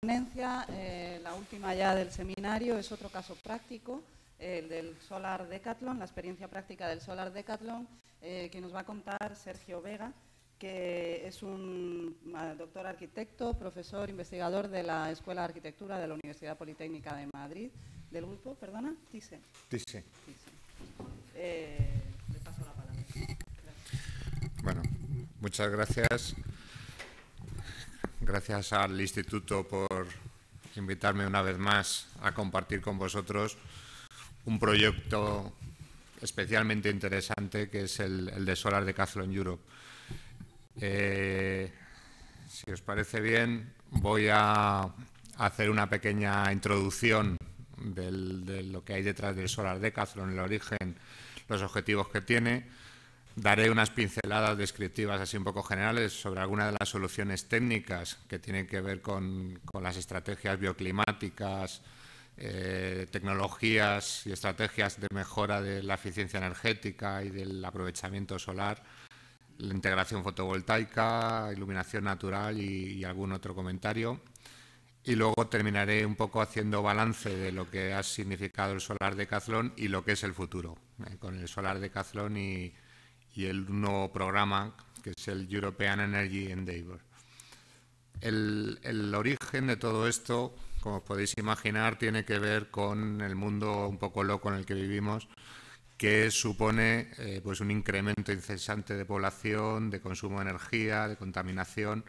Eh, la última ya del seminario, es otro caso práctico, el del Solar Decathlon, la experiencia práctica del Solar Decathlon, eh, que nos va a contar Sergio Vega, que es un ah, doctor arquitecto, profesor, investigador de la Escuela de Arquitectura de la Universidad Politécnica de Madrid, del grupo, perdona, TISE. TISE. Eh, le paso la palabra. Bueno, muchas gracias gracias al Instituto por invitarme una vez más a compartir con vosotros un proyecto especialmente interesante que es el, de Solar Decathlon Europe. Eh, si os parece bien, voy a hacer una pequeña introducción de lo que hay detrás del Solar Decathlon, el origen, los objetivos que tiene Daré unas pinceladas descriptivas así un poco generales sobre algunas de las soluciones técnicas que tienen que ver con, las estrategias bioclimáticas, eh, tecnologías y estrategias de mejora de la eficiencia energética y del aprovechamiento solar, la integración fotovoltaica, iluminación natural y, algún otro comentario. Y luego terminaré un poco haciendo balance de lo que ha significado el solar de Cazlón y lo que es el futuro, eh, con el solar de Cazlón y y el nuevo programa que es el European Energy Endeavour. El, origen de todo esto, como podéis imaginar, tiene que ver con el mundo un poco loco en el que vivimos, que supone eh, pues un incremento incesante de población, de consumo de energía, de contaminación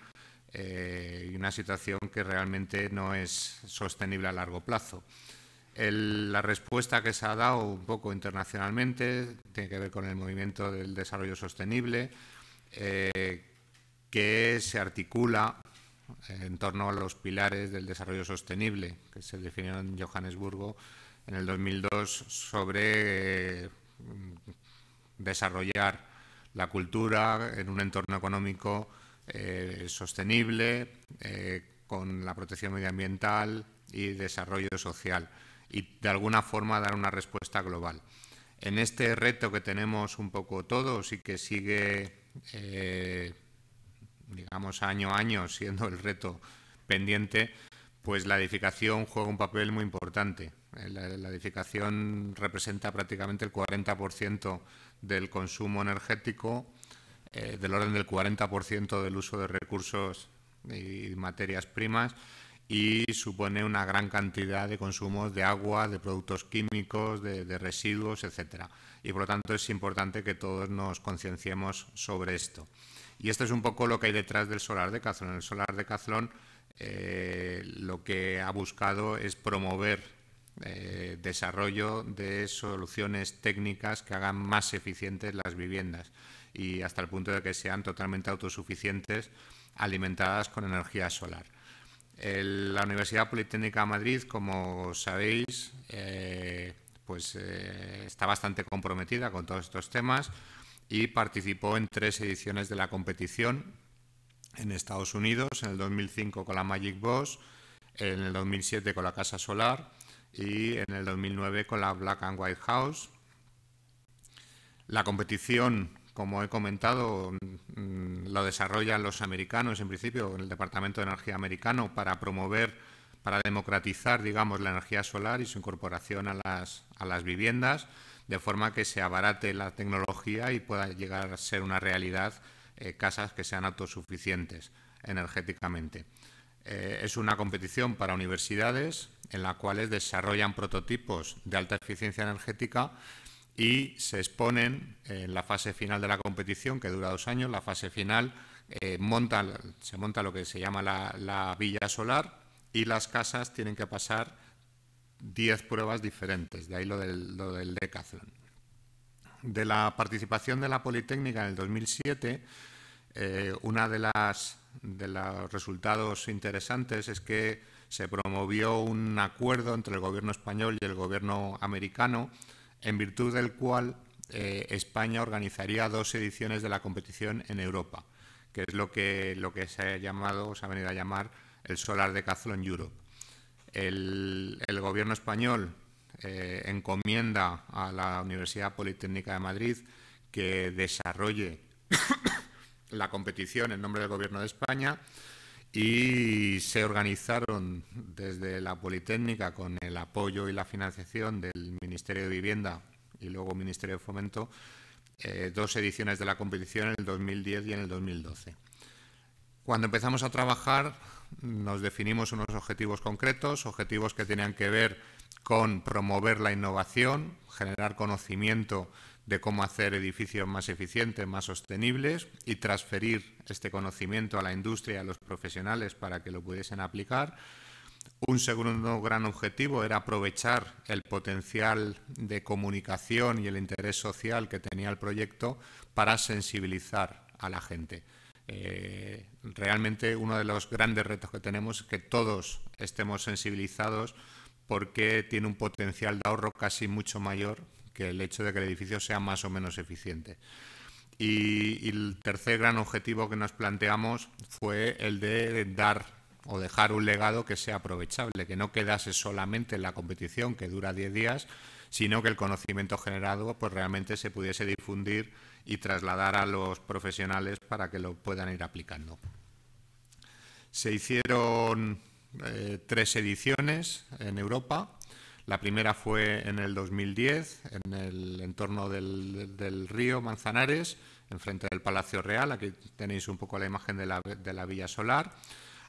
eh, y una situación que realmente no es sostenible a largo plazo la respuesta que se ha dado un poco internacionalmente tiene que ver con el movimiento del desarrollo sostenible, eh, que se articula en torno a los pilares del desarrollo sostenible que se definieron en Johannesburgo en el 2002 sobre mm, desarrollar la cultura en un entorno económico eh, sostenible, eh, con la protección medioambiental y desarrollo social y de alguna forma dar una respuesta global. En este reto que tenemos un poco todos y que sigue, eh, digamos, año a año siendo el reto pendiente, pues la edificación juega un papel muy importante. Eh, la, edificación representa prácticamente el 40% del consumo energético, eh, del orden del 40% del uso de recursos y materias primas y supone una gran cantidad de consumos de agua, de productos químicos, de, residuos, etcétera. Y por lo tanto es importante que todos nos concienciemos sobre esto. Y esto es un poco lo que hay detrás del Solar de Cazlón. El Solar de Cazlón eh, lo que ha buscado es promover eh, desarrollo de soluciones técnicas que hagan más eficientes las viviendas y hasta el punto de que sean totalmente autosuficientes alimentadas con energía solar la Universidad Politécnica de Madrid, como sabéis, eh, pues eh, está bastante comprometida con todos estos temas y participó en tres ediciones de la competición en Estados Unidos, en el 2005 con la Magic Boss, en el 2007 con la Casa Solar y en el 2009 con la Black and White House. La competición como he comentado, mm, lo desarrollan los americanos en principio, en el Departamento de Energía americano, para promover, para democratizar, digamos, la energía solar y su incorporación a las, viviendas, de forma que se abarate la tecnología y pueda llegar a ser una realidad eh, casas que sean autosuficientes energéticamente. Eh, es una competición para universidades en la cuales desarrollan prototipos de alta eficiencia energética y se exponen en la fase final de la competición, que dura dos años. La fase final eh, monta, se monta lo que se llama la, villa solar y las casas tienen que pasar diez pruebas diferentes, de ahí lo del, lo decathlon. De la participación de la Politécnica en el 2007, uno eh, una de de los resultados interesantes es que se promovió un acuerdo entre el gobierno español y el gobierno americano en virtud del cual eh, España organizaría dos ediciones de la competición en Europa, que es lo que, lo que se ha llamado, se ha venido a llamar el Solar de en Europe. El, el gobierno español eh, encomienda a la Universidad Politécnica de Madrid que desarrolle la competición en nombre del gobierno de España y se organizaron desde la Politécnica con el apoyo y la financiación del Ministerio de Vivienda y luego Ministerio de Fomento eh, dos ediciones de la competición en el 2010 y en el 2012. Cuando empezamos a trabajar nos definimos unos objetivos concretos, objetivos que tenían que ver con promover la innovación, generar conocimiento de cómo hacer edificios más eficientes, más sostenibles y transferir este conocimiento a la industria y a los profesionales para que lo pudiesen aplicar. Un segundo gran objetivo era aprovechar el potencial de comunicación y el interés social que tenía el proyecto para sensibilizar a la gente. Eh, realmente uno de los grandes retos que tenemos es que todos estemos sensibilizados porque tiene un potencial de ahorro casi mucho mayor que el hecho de que el edificio sea más o menos eficiente. Y, el tercer gran objetivo que nos planteamos fue el de dar o dejar un legado que sea aprovechable, que no quedase solamente en la competición que dura 10 días, sino que el conocimiento generado pues realmente se pudiese difundir y trasladar a los profesionales para que lo puedan ir aplicando. Se hicieron eh, tres ediciones en Europa, la primera fue en el 2010, en el entorno del, río Manzanares, enfrente del Palacio Real. Aquí tenéis un poco la imagen de la, Villa Solar.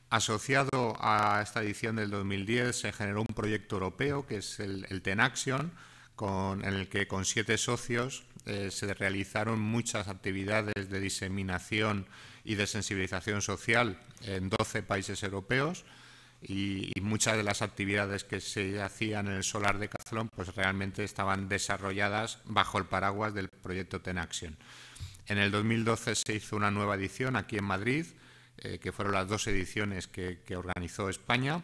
Asociado a esta edición del 2010 se generó un proyecto europeo que es el, TenAction, Action, en el que con siete socios eh, se realizaron muchas actividades de diseminación y de sensibilización social en 12 países europeos y, muchas de las actividades que se hacían en el solar de Cazalón pues realmente estaban desarrolladas bajo el paraguas del proyecto Action. En el 2012 se hizo una nueva edición aquí en Madrid, eh, que fueron las dos ediciones que, organizó España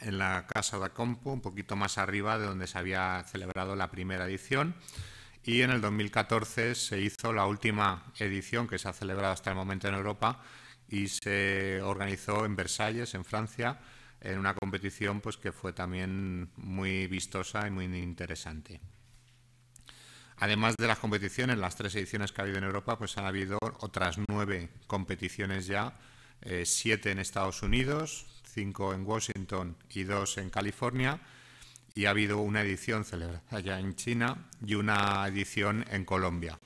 en la Casa de Compo, un poquito más arriba de donde se había celebrado la primera edición. Y en el 2014 se hizo la última edición que se ha celebrado hasta el momento en Europa, y se organizó en Versalles, en Francia, en una competición pues, que fue también muy vistosa y muy interesante. Además de las competiciones, las tres ediciones que ha habido en Europa, pues han habido otras nueve competiciones ya, eh, siete en Estados Unidos, cinco en Washington y dos en California, y ha habido una edición celebrada ya en China y una edición en Colombia.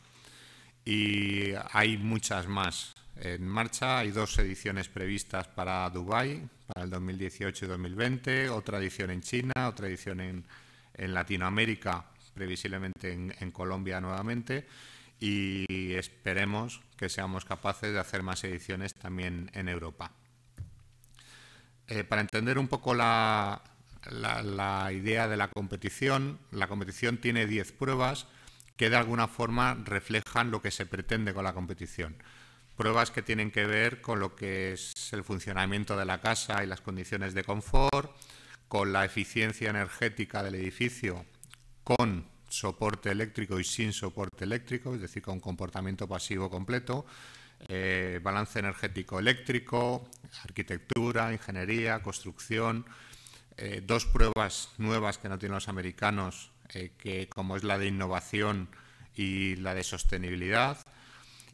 Y hay muchas más en marcha. Hay dos ediciones previstas para Dubái, para el 2018 y 2020, otra edición en China, otra edición en, Latinoamérica, previsiblemente en, Colombia nuevamente. Y esperemos que seamos capaces de hacer más ediciones también en Europa. Eh, para entender un poco la, idea de la competición, la competición tiene diez pruebas que de alguna forma reflejan lo que se pretende con la competición pruebas que tienen que ver con lo que es el funcionamiento de la casa y las condiciones de confort, con la eficiencia energética del edificio, con soporte eléctrico y sin soporte eléctrico, es decir, con comportamiento pasivo completo, eh, balance energético eléctrico, arquitectura, ingeniería, construcción. Eh, dos pruebas nuevas que no tienen los americanos, eh, que como es la de innovación y la de sostenibilidad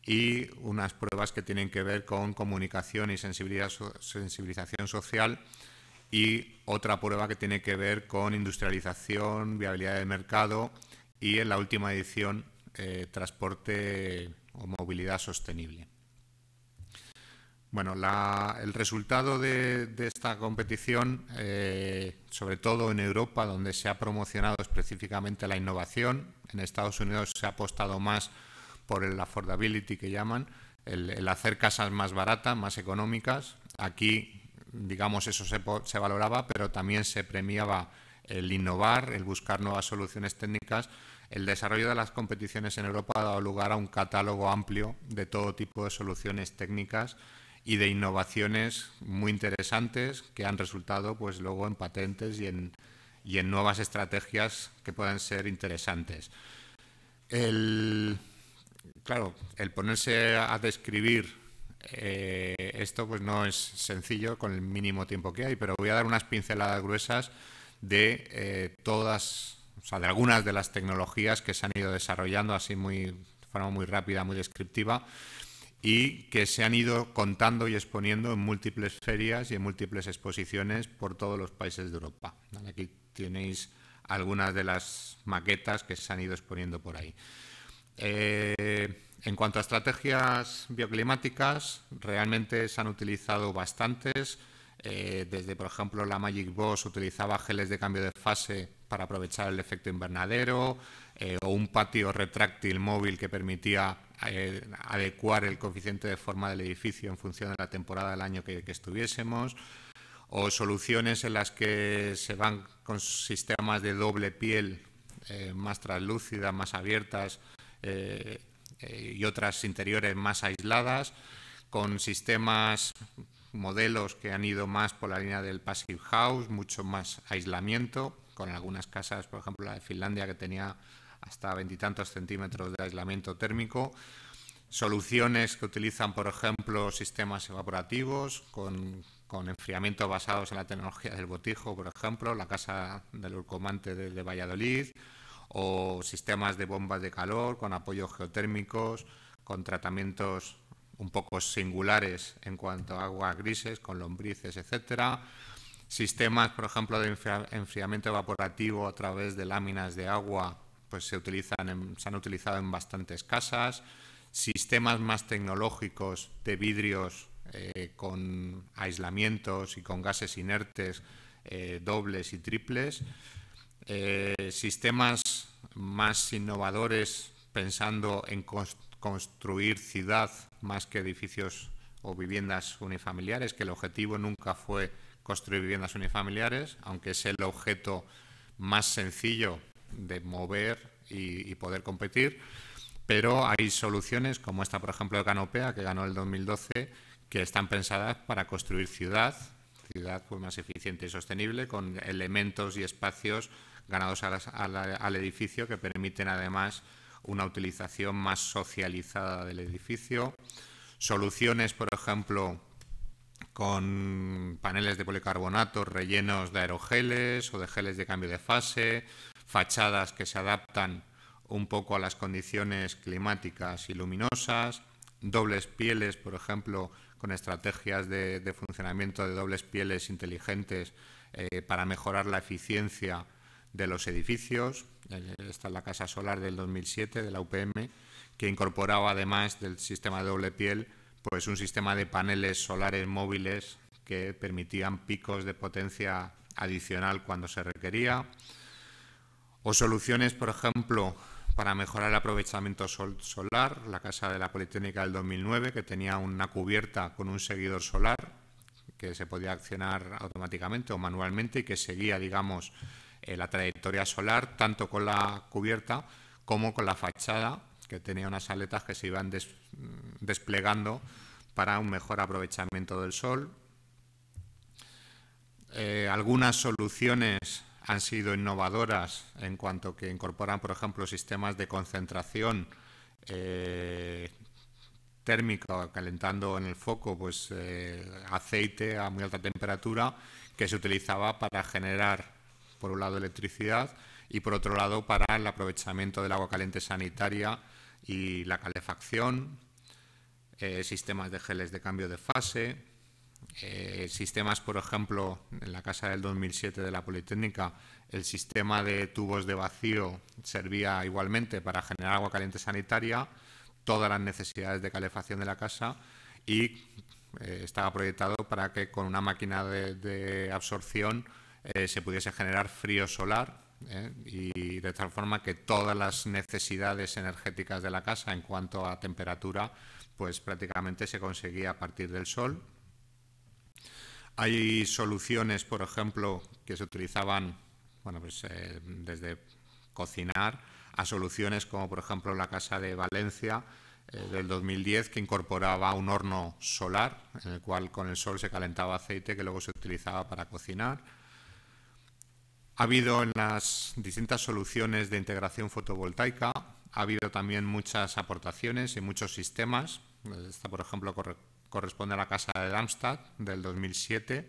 y unas pruebas que tienen que ver con comunicación y sensibilización social y otra prueba que tiene que ver con industrialización, viabilidad de mercado y en la última edición eh, transporte o movilidad sostenible. Bueno, el resultado de, esta competición, eh, sobre todo en Europa, donde se ha promocionado específicamente la innovación, en Estados Unidos se ha apostado más por el affordability que llaman, el, hacer casas más baratas, más económicas. Aquí, digamos, eso se, valoraba, pero también se premiaba el innovar, el buscar nuevas soluciones técnicas. El desarrollo de las competiciones en Europa ha dado lugar a un catálogo amplio de todo tipo de soluciones técnicas y de innovaciones muy interesantes que han resultado pues luego en patentes y en, y en nuevas estrategias que pueden ser interesantes. El, claro, el ponerse a describir eh, esto pues no es sencillo con el mínimo tiempo que hay, pero voy a dar unas pinceladas gruesas de eh, todas, o sea, de algunas de las tecnologías que se han ido desarrollando así muy, de forma muy rápida, muy descriptiva y que se han ido contando y exponiendo en múltiples ferias y en múltiples exposiciones por todos los países de Europa. Aquí tenéis algunas de las maquetas que se han ido exponiendo por ahí. Eh, en cuanto a estrategias bioclimáticas, realmente se han utilizado bastantes. Eh, desde, por ejemplo, la Magic Boss utilizaba geles de cambio de fase para aprovechar el efecto invernadero, eh, o un patio retráctil móvil que permitía adecuar el coeficiente de forma del edificio en función de la temporada del año que estuviésemos, o soluciones en las que se van con sistemas de doble piel más translúcidas, más abiertas, eh, eh, y otras interiores más aisladas, con sistemas, modelos que han ido más por la línea del passive house, mucho más aislamiento, con algunas casas, por ejemplo la de Finlandia, que tenía hasta veintitantos centímetros de aislamiento térmico. Soluciones que utilizan, por ejemplo, sistemas evaporativos con, con enfriamiento basados en la tecnología del botijo, por ejemplo, la casa del Urcomante de Valladolid, o sistemas de bombas de calor con apoyos geotérmicos, con tratamientos un poco singulares en cuanto a aguas grises, con lombrices, etcétera. Sistemas, por ejemplo, de enfriamiento evaporativo a través de láminas de agua, pues se utilizan se han utilizado en bastantes casas. Sistemas más tecnológicos de vidrios eh, con aislamientos y con gases inertes eh, dobles y triples. Eh, sistemas más innovadores pensando en construir ciudad más que edificios o viviendas unifamiliares, que el objetivo nunca fue construir viviendas unifamiliares, aunque es el objeto más sencillo de mover y, poder competir. Pero hay soluciones como esta, por ejemplo, de Canopea, que ganó el 2012, que están pensadas para construir ciudad, ciudad pues, más eficiente y sostenible, con elementos y espacios ganados al edificio que permiten además una utilización más socializada del edificio. Soluciones, por ejemplo, con paneles de policarbonato rellenos de aerogeles o de geles de cambio de fase, fachadas que se adaptan un poco a las condiciones climáticas y luminosas, dobles pieles, por ejemplo, con estrategias de, funcionamiento de dobles pieles inteligentes eh, para mejorar la eficiencia de los edificios. Esta es la casa solar del 2007 de la UPM, que incorporaba además del sistema de doble piel, pues un sistema de paneles solares móviles que permitían picos de potencia adicional cuando se requería. O soluciones, por ejemplo, para mejorar el aprovechamiento solar, la casa de la Politécnica del 2009, que tenía una cubierta con un seguidor solar que se podía accionar automáticamente o manualmente y que seguía, digamos, eh, la trayectoria solar, tanto con la cubierta como con la fachada, que tenía unas aletas que se iban mm, desplegando para un mejor aprovechamiento del sol. Eh, algunas soluciones han sido innovadoras en cuanto que incorporan, por ejemplo, sistemas de concentración eh, térmica, calentando en el foco pues, eh, aceite a muy alta temperatura que se utilizaba para generar por un lado electricidad y por otro lado para el aprovechamiento del agua caliente sanitaria y la calefacción, eh, sistemas de geles de cambio de fase, eh, sistemas, por ejemplo, en la casa del 2007 de la Politécnica, el sistema de tubos de vacío servía igualmente para generar agua caliente sanitaria, todas las necesidades de calefacción de la casa y eh, estaba proyectado para que con una máquina de absorción eh, se pudiese generar frío solar eh, y de tal forma que todas las necesidades energéticas de la casa en cuanto a temperatura pues prácticamente se conseguía a partir del sol. Hay soluciones, por ejemplo, que se utilizaban pues, eh, desde cocinar a soluciones como por ejemplo la casa de Valencia del 2010 que incorporaba un horno solar en el cual con el sol se calentaba aceite que luego se utilizaba para cocinar. Ha habido en las distintas soluciones de integración fotovoltaica, ha habido también muchas aportaciones y muchos sistemas. Esta, por ejemplo, corresponde a la Casa de Darmstadt del 2007,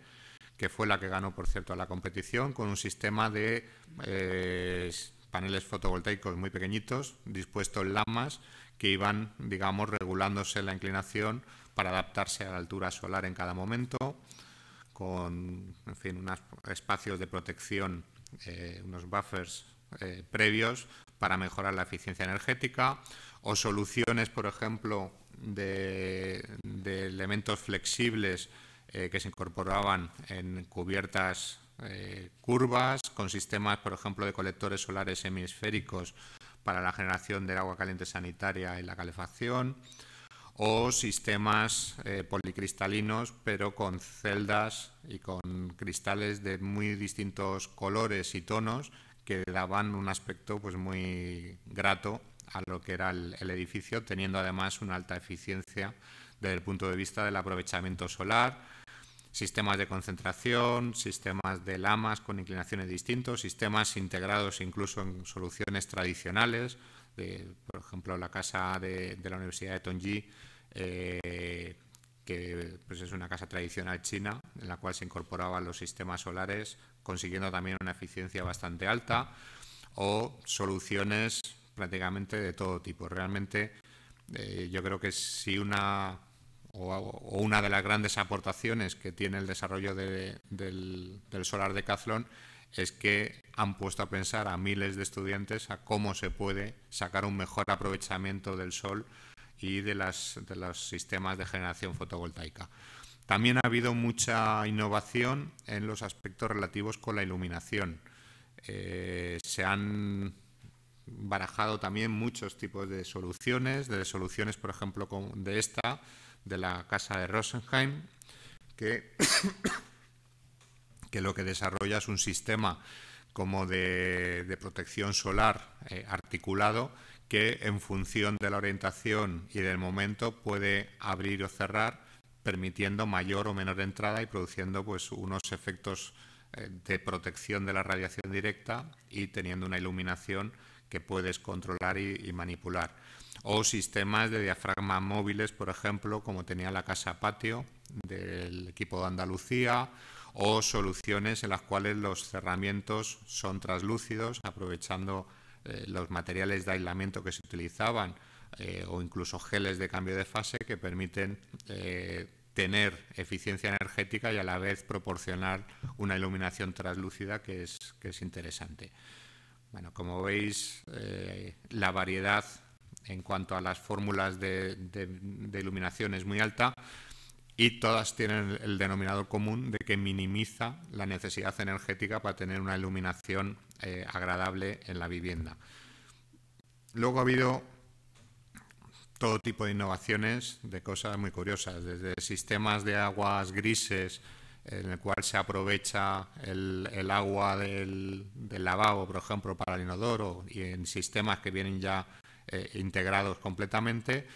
que fue la que ganó, por cierto, la competición, con un sistema de eh, paneles fotovoltaicos muy pequeñitos, dispuestos en lamas, que iban, digamos, regulándose la inclinación para adaptarse a la altura solar en cada momento, con, en fin, unos espacios de protección eh, unos buffers eh, previos para mejorar la eficiencia energética o soluciones, por ejemplo, de, elementos flexibles eh, que se incorporaban en cubiertas curvas, con sistemas, por ejemplo, de colectores solares hemisféricos para la generación del agua caliente sanitaria y la calefacción o sistemas eh, policristalinos, pero con celdas y con cristales de muy distintos colores y tonos que daban un aspecto pues, muy grato a lo que era el, edificio, teniendo además una alta eficiencia desde el punto de vista del aprovechamiento solar, sistemas de concentración, sistemas de lamas con inclinaciones distintas, sistemas integrados incluso en soluciones tradicionales, por ejemplo, la casa de, la Universidad de Tongji, eh, que pues, es una casa tradicional china, en la cual se incorporaban los sistemas solares, consiguiendo también una eficiencia bastante alta, o soluciones prácticamente de todo tipo. Realmente eh, yo creo que si una o, una de las grandes aportaciones que tiene el desarrollo del, del, solar de Cazlón es que han puesto a pensar a miles de estudiantes a cómo se puede sacar un mejor aprovechamiento del sol y de, las, los sistemas de generación fotovoltaica. También ha habido mucha innovación en los aspectos relativos con la iluminación. Eh, se han barajado también muchos tipos de soluciones, de soluciones, por ejemplo, de esta, de la casa de Rosenheim, que que lo que desarrolla es un sistema como de, protección solar eh, articulado que en función de la orientación y del momento puede abrir o cerrar permitiendo mayor o menor entrada y produciendo pues unos efectos eh, de protección de la radiación directa y teniendo una iluminación que puedes controlar y, y, manipular. O sistemas de diafragma móviles, por ejemplo, como tenía la casa patio del equipo de Andalucía o soluciones en las cuales los cerramientos son translúcidos, aprovechando eh, los materiales de aislamiento que se utilizaban eh, o incluso geles de cambio de fase que permiten eh, tener eficiencia energética y a la vez proporcionar una iluminación translúcida que es, interesante. Bueno, como veis, la variedad en cuanto a las fórmulas de iluminación es muy alta y todas tienen el denominador común de que minimiza la necesidad energética para tener una iluminación eh, agradable en la vivienda. Luego ha habido todo tipo de innovaciones, de cosas muy curiosas, desde sistemas de aguas grises, en el cual se aprovecha el, agua del, lavabo, por ejemplo, para el inodoro, y en sistemas que vienen ya eh, integrados completamente,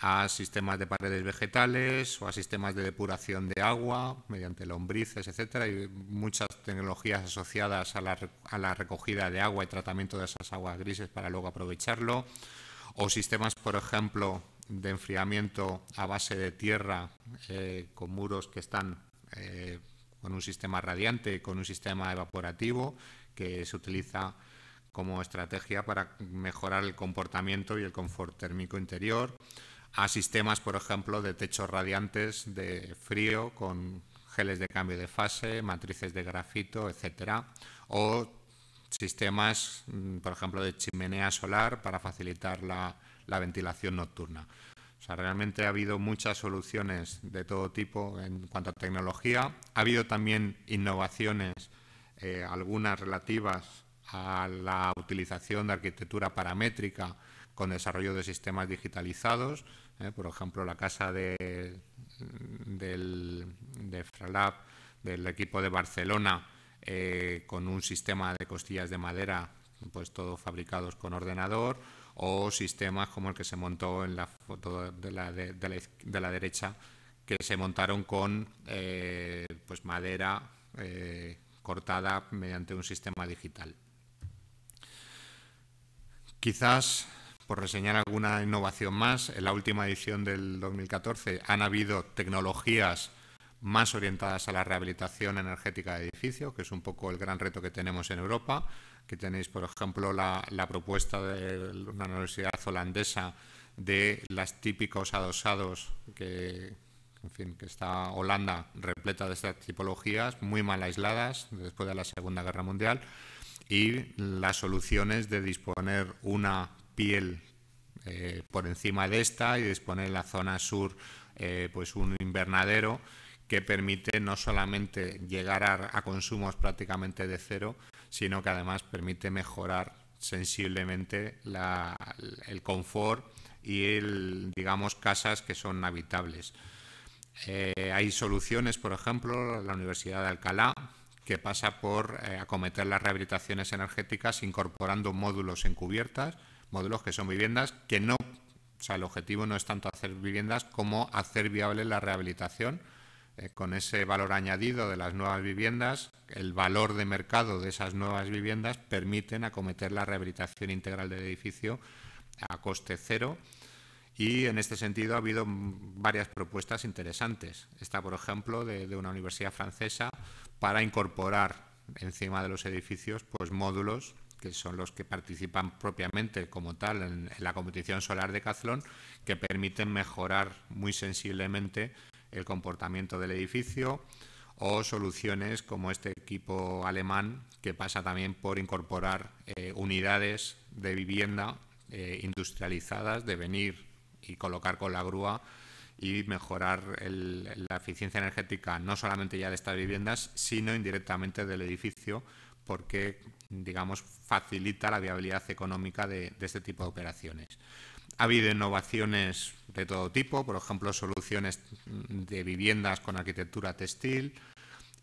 a sistemas de paredes vegetales o a sistemas de depuración de agua mediante lombrices, etcétera, y muchas tecnologías asociadas a la, recogida de agua y tratamiento de esas aguas grises para luego aprovecharlo, o sistemas, por ejemplo, de enfriamiento a base de tierra eh, con muros que están eh, con un sistema radiante, con un sistema evaporativo que se utiliza como estrategia para mejorar el comportamiento y el confort térmico interior a sistemas, por ejemplo, de techos radiantes de frío con geles de cambio de fase, matrices de grafito, etcétera, o sistemas, mm, por ejemplo, de chimenea solar para facilitar la, ventilación nocturna. O sea, realmente ha habido muchas soluciones de todo tipo en cuanto a tecnología. Ha habido también innovaciones, eh, algunas relativas a la utilización de arquitectura paramétrica con desarrollo de sistemas digitalizados, ¿eh? por ejemplo, la casa de, del, Fralab, del equipo de Barcelona, eh, con un sistema de costillas de madera, pues todos fabricados con ordenador, o sistemas como el que se montó en la foto de la, derecha, que se montaron con eh, pues madera cortada mediante un sistema digital. Quizás por reseñar alguna innovación más, en la última edición del 2014 han habido tecnologías más orientadas a la rehabilitación energética de edificios, que es un poco el gran reto que tenemos en Europa, que tenéis, por ejemplo, la, propuesta de una universidad holandesa de los típicos adosados que, en fin, que está Holanda repleta de estas tipologías, muy mal aisladas después de la Segunda Guerra Mundial, y las soluciones de disponer una piel eh, por encima de esta y dispone en la zona sur eh, pues un invernadero que permite no solamente llegar a, consumos prácticamente de cero, sino que además permite mejorar sensiblemente el confort y digamos casas que son habitables. Eh, hay soluciones, por ejemplo, la Universidad de Alcalá, que pasa por acometer las rehabilitaciones energéticas incorporando módulos en cubiertas, módulos que son viviendas que no, o sea, el objetivo no es tanto hacer viviendas como hacer viable la rehabilitación eh, con ese valor añadido de las nuevas viviendas, el valor de mercado de esas nuevas viviendas permiten acometer la rehabilitación integral del edificio a coste cero. Y en este sentido ha habido varias propuestas interesantes. Esta, por ejemplo, de, de una universidad francesa para incorporar encima de los edificios pues módulos que son los que participan propiamente como tal en, la competición solar de Cazlón, que permiten mejorar muy sensiblemente el comportamiento del edificio o soluciones como este equipo alemán que pasa también por incorporar eh, unidades de vivienda eh, industrializadas, de venir y colocar con la grúa y mejorar la eficiencia energética no solamente ya de estas viviendas, sino indirectamente del edificio porque, digamos, facilita la viabilidad económica de, este tipo de operaciones. Ha habido innovaciones de todo tipo, por ejemplo, soluciones de viviendas con arquitectura textil,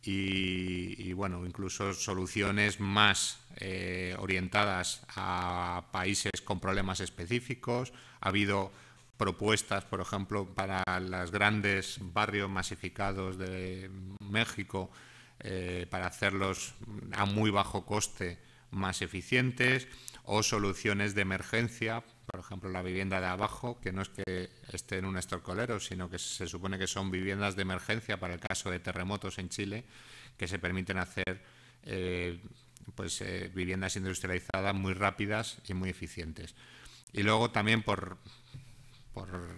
y, bueno, incluso soluciones más eh, orientadas a países con problemas específicos. Ha habido propuestas, por ejemplo, para los grandes barrios masificados de México eh, para hacerlos a muy bajo coste más eficientes o soluciones de emergencia, por ejemplo la vivienda de abajo, que no es que esté en un estorcolero sino que se supone que son viviendas de emergencia para el caso de terremotos en Chile, que se permiten hacer eh, pues, eh, viviendas industrializadas muy rápidas y muy eficientes. Y luego también por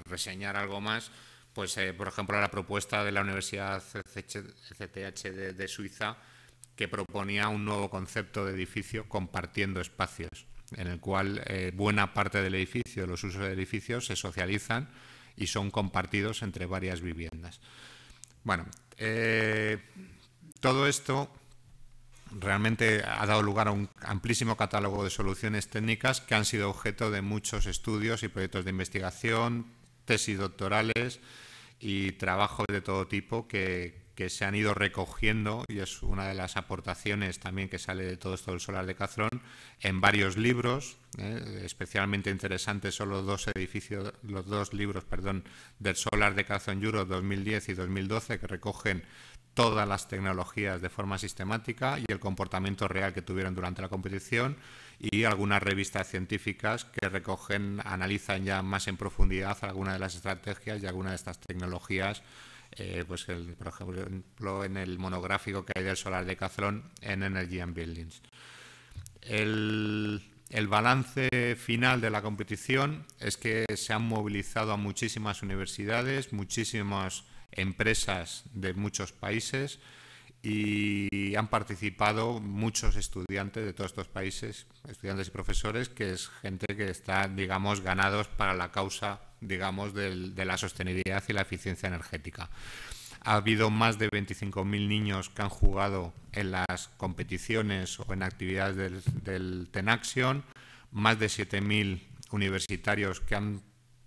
reseñar algo más, pues eh, por ejemplo la propuesta de la Universidad CTH de, Suiza que proponía un nuevo concepto de edificio compartiendo espacios, en el cual eh, buena parte del edificio, los usos del edificio se socializan y son compartidos entre varias viviendas. Bueno, eh, todo esto realmente ha dado lugar a un amplísimo catálogo de soluciones técnicas que han sido objeto de muchos estudios y proyectos de investigación, tesis doctorales y trabajos de todo tipo que, se han ido recogiendo, y es una de las aportaciones también que sale de todo esto del solar de Cazrón, en varios libros. ¿eh? Especialmente interesantes son los dos edificios, los dos libros perdón, del solar de cazón Euro 2010 y 2012, que recogen todas las tecnologías de forma sistemática y el comportamiento real que tuvieron durante la competición y algunas revistas científicas que recogen, analizan ya más en profundidad algunas de las estrategias y algunas de estas tecnologías. Eh, pues por ejemplo, en el monográfico que hay del Solar de cazrón en Energy and Buildings. El, el balance final de la competición es que se han movilizado a muchísimas universidades, muchísimos empresas de muchos países y han participado muchos estudiantes de todos estos países, estudiantes y profesores, que es gente que está, digamos, ganados para la causa, digamos, de la sostenibilidad y la eficiencia energética. Ha habido más de 25.000 niños que han jugado en las competiciones o en actividades del, del más de 7.000 universitarios que han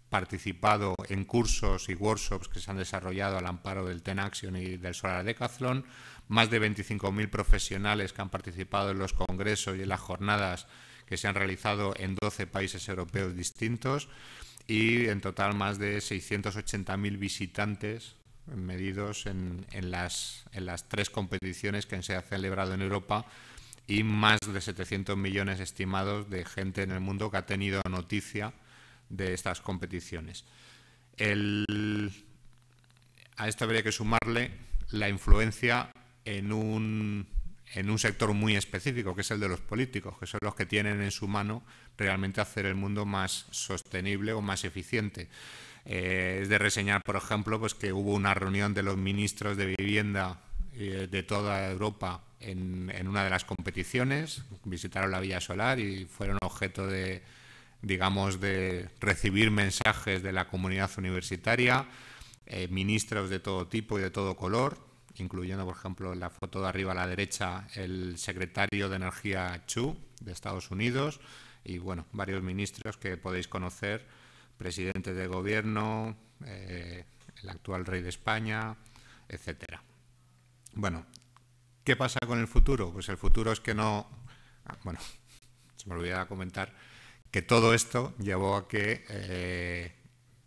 participado en cursos y workshops que se han desarrollado al amparo del Action y del Solar Decathlon, más de 25.000 profesionales que han participado en los congresos y en las jornadas que se han realizado en 12 países europeos distintos y en total más de 680.000 visitantes medidos en, las, en las tres competiciones que se han celebrado en Europa y más de 700 millones estimados de gente en el mundo que ha tenido noticia de estas competiciones. El, a esto habría que sumarle la influencia en un, en un sector muy específico, que es el de los políticos, que son los que tienen en su mano realmente hacer el mundo más sostenible o más eficiente. Eh, es de reseñar, por ejemplo, pues que hubo una reunión de los ministros de vivienda eh, de toda Europa en, en, una de las competiciones, visitaron la Villa Solar y fueron objeto de, digamos, de recibir mensajes de la comunidad universitaria, eh, ministros de todo tipo y de todo color, incluyendo, por ejemplo, en la foto de arriba a la derecha, el secretario de Energía Chu de Estados Unidos y, bueno, varios ministros que podéis conocer, presidente de gobierno, eh, el actual rey de España, etcétera. Bueno, ¿qué pasa con el futuro? Pues el futuro es que no... Ah, bueno, se me olvidaba comentar que todo esto llevó a que eh,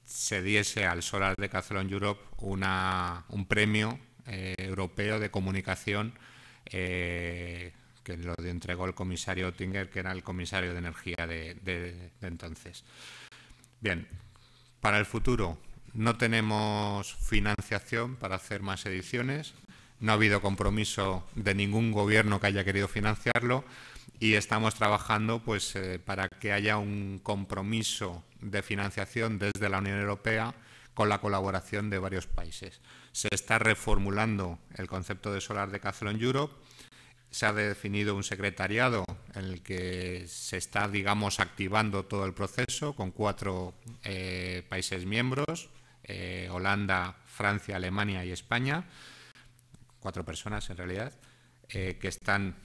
se diese al Solar de Decathlon Europe un premio eh, europeo de comunicación eh, que lo entregó el comisario Oettinger, que era el comisario de energía de entonces. Bien, para el futuro no tenemos financiación para hacer más ediciones, no ha habido compromiso de ningún gobierno que haya querido financiarlo, y estamos trabajando pues, eh, para que haya un compromiso de financiación desde la Unión Europea con la colaboración de varios países. Se está reformulando el concepto de Solar de Decathlon Europe, se ha definido un secretariado en el que se está, digamos, activando todo el proceso con cuatro eh, países miembros, eh, Holanda, Francia, Alemania y España, cuatro personas en realidad, que están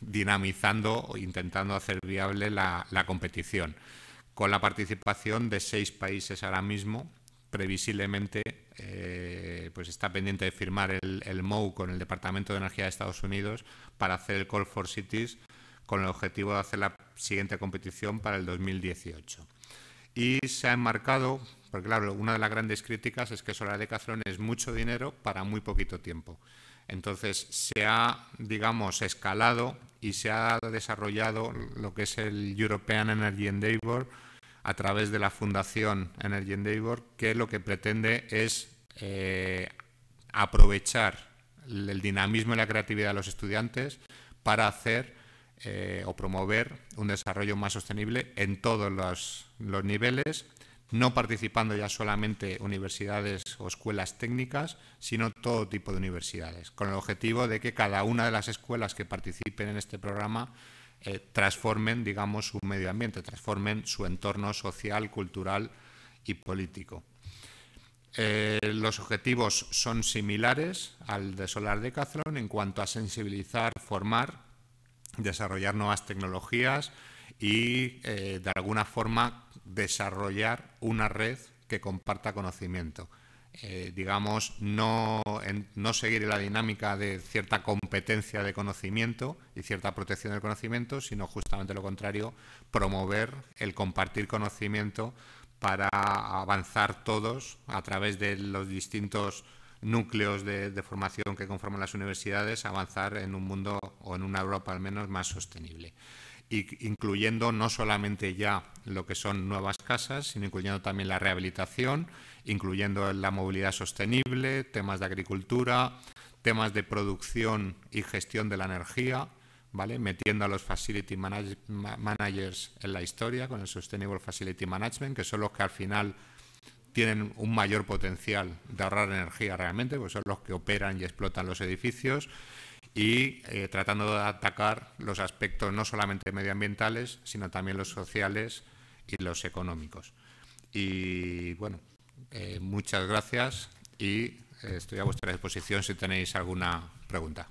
dinamizando o intentando hacer viable la, competición, con la participación de seis países ahora mismo previsiblemente eh, pues está pendiente de firmar el, el, MOU con el Departamento de Energía de Estados Unidos para hacer el Call for Cities con el objetivo de hacer la siguiente competición para el 2018. Y se ha enmarcado, porque claro, una de las grandes críticas es que Solar Cazrón es mucho dinero para muy poquito tiempo. Entonces se ha, digamos, escalado y se ha desarrollado lo que es el European Energy Endeavor a través de la Fundación Energy Endeavor, que lo que pretende es eh, aprovechar el dinamismo y la creatividad de los estudiantes para hacer eh, o promover un desarrollo más sostenible en todos los niveles no participando ya solamente universidades o escuelas técnicas, sino todo tipo de universidades, con el objetivo de que cada una de las escuelas que participen en este programa eh, transformen, digamos, su medio ambiente, transformen su entorno social, cultural y político. Eh, los objetivos son similares al de Solar Decathlon en cuanto a sensibilizar, formar, desarrollar nuevas tecnologías, y eh, de alguna forma desarrollar una red que comparta conocimiento. Eh, digamos, no, seguir la dinámica de cierta competencia de conocimiento y cierta protección del conocimiento, sino justamente lo contrario, promover el compartir conocimiento para avanzar todos a través de los distintos núcleos de, formación que conforman las universidades, avanzar en un mundo o en una Europa al menos más sostenible incluyendo no solamente ya lo que son nuevas casas, sino incluyendo también la rehabilitación, incluyendo la movilidad sostenible, temas de agricultura, temas de producción y gestión de la energía, ¿vale? metiendo a los facility managers en la historia con el Sustainable Facility Management, que son los que al final tienen un mayor potencial de ahorrar energía realmente, pues son los que operan y explotan los edificios y eh, tratando de atacar los aspectos no solamente medioambientales, sino también los sociales y los económicos. Y bueno, eh, muchas gracias y eh, estoy a vuestra disposición si tenéis alguna pregunta.